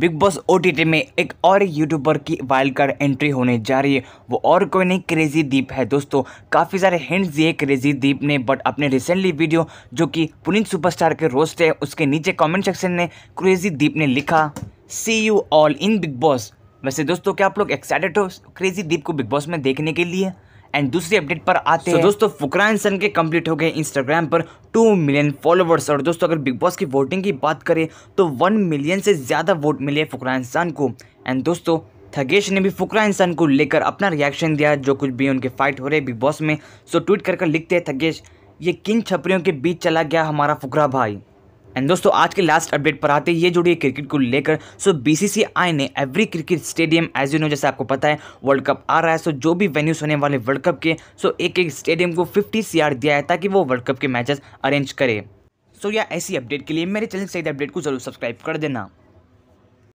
big boss ओ में एक और यूट्यूबर की वाइल्ड कार्ड एंट्री होने जा रही है वो और कोई नहीं क्रेजी दीप है दोस्तों काफ़ी सारे हिंट्स दिए क्रेजी दीप ने बट अपने रिसेंटली वीडियो जो कि पुनीत सुपरस्टार के रोस्ट है उसके नीचे कमेंट सेक्शन में क्रेजी दीप ने लिखा see you all in Bigg Boss वैसे दोस्तों क्या आप लोग एक्साइटेड हो क्रेजी दीप को बिग बॉस में देखने के लिए एंड दूसरी अपडेट पर आते so, हैं दोस्तों फुकरान सन के कंप्लीट हो गए इंस्टाग्राम पर टू मिलियन फॉलोवर्स और दोस्तों अगर बिग बॉस की वोटिंग की बात करें तो वन मिलियन से ज़्यादा वोट मिले फुकरान सन को एंड दोस्तों थगेश ने भी फुकरा इंसान को लेकर अपना रिएक्शन दिया जो कुछ भी उनके फाइट हो रहे बिग बॉस में सो ट्वीट कर कर लिखते हैं थगेश ये किन छपरियों के बीच चला गया हमारा फुकरा भाई एंड दोस्तों आज के लास्ट अपडेट पर आते ये जुड़ी है क्रिकेट को लेकर सो बीसीसीआई ने every cricket stadium as you know जैसे आपको पता है वर्ल्ड कप आ रहा है सो जो भी वेन्यूज होने वाले वर्ल्ड कप के सो एक एक स्टेडियम को 50 सीआर दिया है ताकि वो वर्ल्ड कप के मैचेस अरेंज करे सो या ऐसी अपडेट के लिए मेरे चैनल से अपडेट को जरूर सब्सक्राइब कर देना